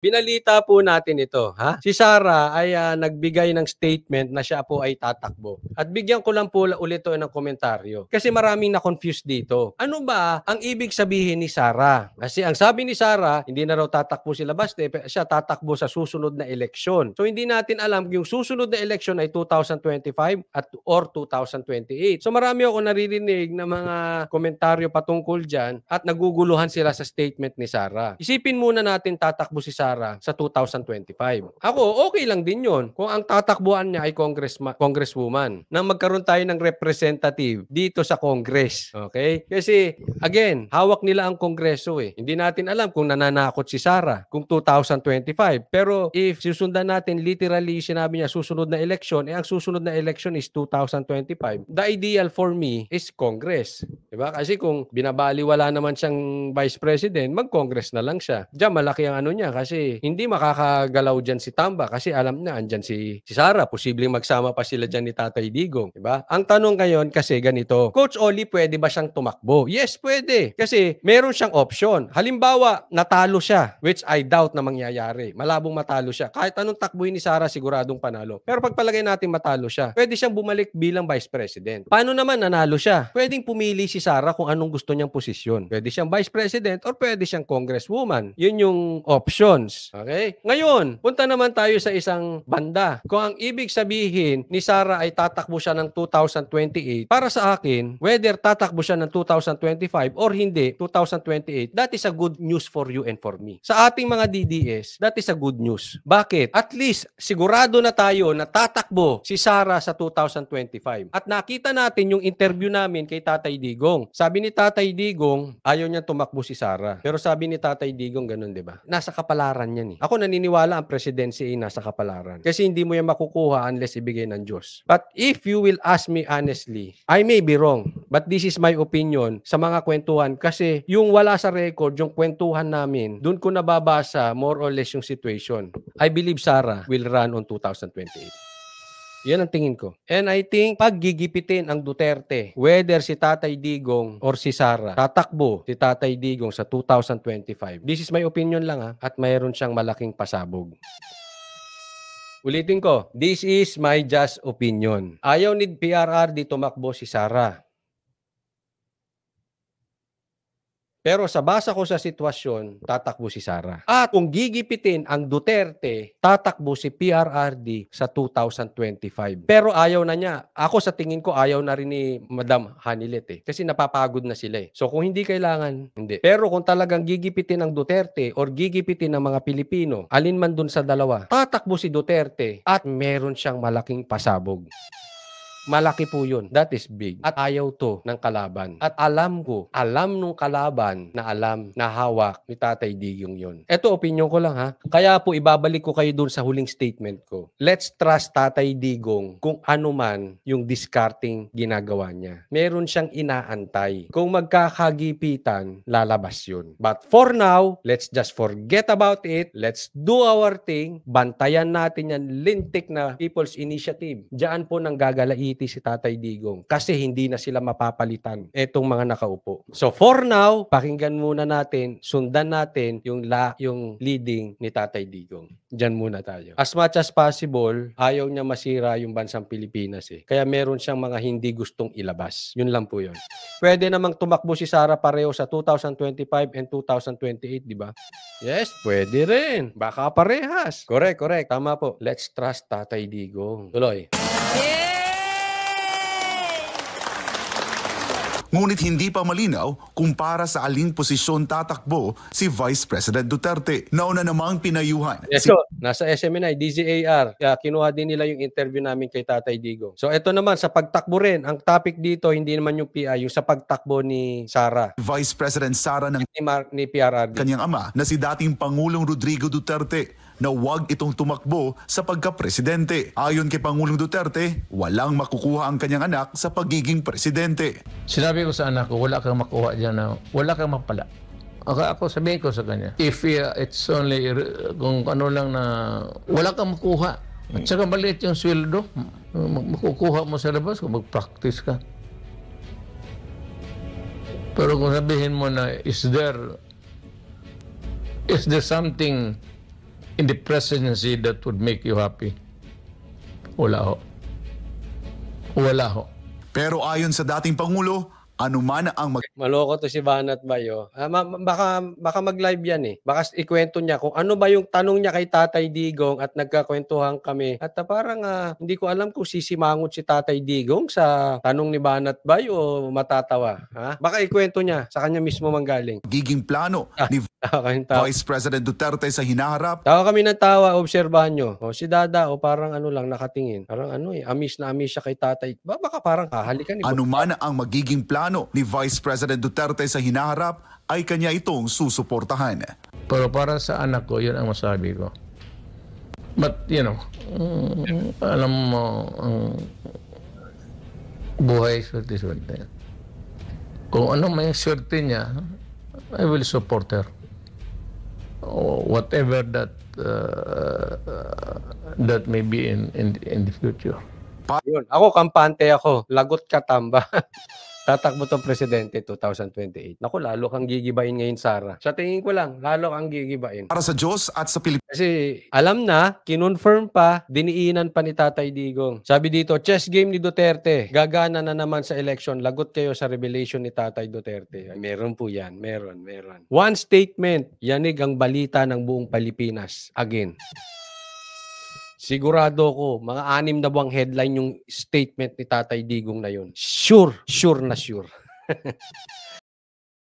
Binalita po natin ito, ha? Si Sara ay uh, nagbigay ng statement na siya po ay tatakbo. At bigyan ko lang po ulit to ng komentaryo. Kasi maraming na-confuse dito. Ano ba ang ibig sabihin ni Sara? Kasi ang sabi ni Sara, hindi na raw tatakbo sila Baste, siya tatakbo sa susunod na eleksyon. So hindi natin alam yung susunod na eleksyon ay 2025 at or 2028. So marami ako naririnig na mga komentaryo patungkol dyan at naguguluhan sila sa statement ni Sara. Isipin muna natin tatakbo si Sara Sara sa 2025. Ako, okay lang din yon kung ang tatakbuhan niya ay congress congresswoman na magkaroon tayo ng representative dito sa Congress. Okay? Kasi, again, hawak nila ang Kongreso eh. Hindi natin alam kung nananakot si Sara kung 2025. Pero if susundan natin literally sinabi niya susunod na election, eh ang susunod na election is 2025. The ideal for me is Congress. Diba? Kasi kung binabali wala naman siyang vice president, mag-Congress na lang siya. Diyan malaki ang ano niya kasi hindi makakagalaw dyan si Tamba kasi alam na andyan si, si Sara. Posibleng magsama pa sila dyan ni Tatay Digong. Diba? Ang tanong ngayon kasi ganito, Coach Oli, pwede ba siyang tumakbo? Yes, pwede. Kasi meron siyang option. Halimbawa, natalo siya, which I doubt na mangyayari. Malabong matalo siya. Kahit anong takbuhin ni Sara, siguradong panalo. Pero pagpalagay natin matalo siya, pwede siyang bumalik bilang vice president. Paano naman nanalo siya? Pwedeng pumili si Sara kung anong gusto niyang posisyon. Pwede siyang vice president or pwede siyang congresswoman. Yun yung option pounds. Okay? Ngayon, punta naman tayo sa isang banda. Kung ang ibig sabihin ni Sara ay tatakbo siya ng 2028, para sa akin, whether tatakbo siya ng 2025 or hindi, 2028, that is a good news for you and for me. Sa ating mga DDS, that is a good news. Bakit? At least, sigurado na tayo na tatakbo si Sara sa 2025. At nakita natin yung interview namin kay Tatay Digong. Sabi ni Tatay Digong, ayaw niya tumakbo si Sara. Pero sabi ni Tatay Digong, ganun, di ba? Nasa kapalaran kapalaran yan eh. Ako naniniwala ang presidency ay nasa kapalaran. Kasi hindi mo yan makukuha unless ibigay ng Diyos. But if you will ask me honestly, I may be wrong, but this is my opinion sa mga kwentuhan kasi yung wala sa record, yung kwentuhan namin, doon ko nababasa more or less yung situation. I believe Sara will run on 2028. Yan ang tingin ko. And I think pag gigipitin ang Duterte, whether si Tatay Digong or si Sara, tatakbo si Tatay Digong sa 2025. This is my opinion lang ha. At mayroon siyang malaking pasabog. Ulitin ko, this is my just opinion. Ayaw ni PRRD tumakbo si Sara. Pero sa basa ko sa sitwasyon, tatakbo si Sara. At kung gigipitin ang Duterte, tatakbo si PRRD sa 2025. Pero ayaw na niya. Ako sa tingin ko, ayaw na rin ni Madam Hanilet eh. Kasi napapagod na sila eh. So kung hindi kailangan, hindi. Pero kung talagang gigipitin ang Duterte or gigipitin ang mga Pilipino, alin man dun sa dalawa, tatakbo si Duterte at meron siyang malaking pasabog. Malaki po yun. That is big. At ayaw to ng kalaban. At alam ko, alam nung kalaban na alam, na hawak ni Tatay Digong yun. Ito opinion ko lang ha. Kaya po ibabalik ko kayo dun sa huling statement ko. Let's trust Tatay Digong kung ano man yung discarding ginagawa niya. Meron siyang inaantay. Kung magkakagipitan, lalabas yun. But for now, let's just forget about it. Let's do our thing. Bantayan natin yan lintik na People's Initiative. Diyan po nang gagalai ngiti si Tatay Digong kasi hindi na sila mapapalitan etong mga nakaupo. So for now, pakinggan muna natin, sundan natin yung la, yung leading ni Tatay Digong. Diyan muna tayo. As much as possible, ayaw niya masira yung bansang Pilipinas eh. Kaya meron siyang mga hindi gustong ilabas. Yun lang po yun. Pwede namang tumakbo si Sara pareho sa 2025 and 2028, di ba? Yes, pwede rin. Baka parehas. Correct, correct. Tama po. Let's trust Tatay Digong. Tuloy. Yeah! Ngunit hindi pa malinaw kung para sa aling posisyon tatakbo si Vice President Duterte. Nauna namang pinayuhan. Yes, si- so, nasa SMNI, DZAR, uh, kinuha din nila yung interview namin kay Tatay Digong. So ito naman, sa pagtakbo rin, ang topic dito, hindi naman yung PI, yung sa pagtakbo ni Sara. Vice President Sara ng ni, Mar- ni PRRD. Kanyang ama na si dating Pangulong Rodrigo Duterte na huwag itong tumakbo sa pagka-presidente. Ayon kay Pangulong Duterte, walang makukuha ang kanyang anak sa pagiging presidente. Sinabi ko sa anak ko, wala kang makuha dyan na wala kang mapala. Ako, ako sabihin ko sa kanya, if uh, it's only uh, kung ano lang na wala kang makuha, at saka maliit yung sweldo, makukuha mo sa labas kung mag-practice ka. Pero kung sabihin mo na, is there, is there something in the presidency that would make you happy? Wala ho. Wala ho. Pero ayon sa dating Pangulo, anuman ang mag... Maloko to si Banat Bayo. Ah, ma- baka, baka mag-live yan eh. Baka ikwento niya kung ano ba yung tanong niya kay Tatay Digong at nagkakwentuhan kami. At ah, parang ah, hindi ko alam kung sisimangot si Tatay Digong sa tanong ni Banat Bayo o matatawa. Ha? Baka ikwento niya sa kanya mismo manggaling. Giging plano ah. ni Tawa kayong tawa. Vice President Duterte sa hinaharap. Tawa kami ng tawa, obserbahan nyo. O, si Dada, o parang ano lang nakatingin. Parang ano eh, amis na amis siya kay tatay. Ba, baka parang kahalikan. Ni eh. ano man ang magiging plano ni Vice President Duterte sa hinaharap, ay kanya itong susuportahan. Pero para sa anak ko, yun ang masabi ko. But, you know, um, alam mo, um, buhay swerte-swerte. Kung ano may swerte niya, I will support her whatever that uh, that may be in in in the future. Yun. Ako kampante ako. Lagot ka tamba. Tatakbo tong presidente 2028. Naku, lalo kang gigibain ngayon, Sara. Sa tingin ko lang, lalo kang gigibain. Para sa Diyos at sa Pilipinas. Kasi alam na, kinonfirm pa, diniinan pa ni Tatay Digong. Sabi dito, chess game ni Duterte. Gagana na naman sa election. Lagot kayo sa revelation ni Tatay Duterte. Ay, meron po yan. Meron, meron. One statement. Yanig ang balita ng buong Pilipinas. Again. Sigurado ko, mga anim na buwang headline yung statement ni Tatay Digong na yun. Sure, sure na sure.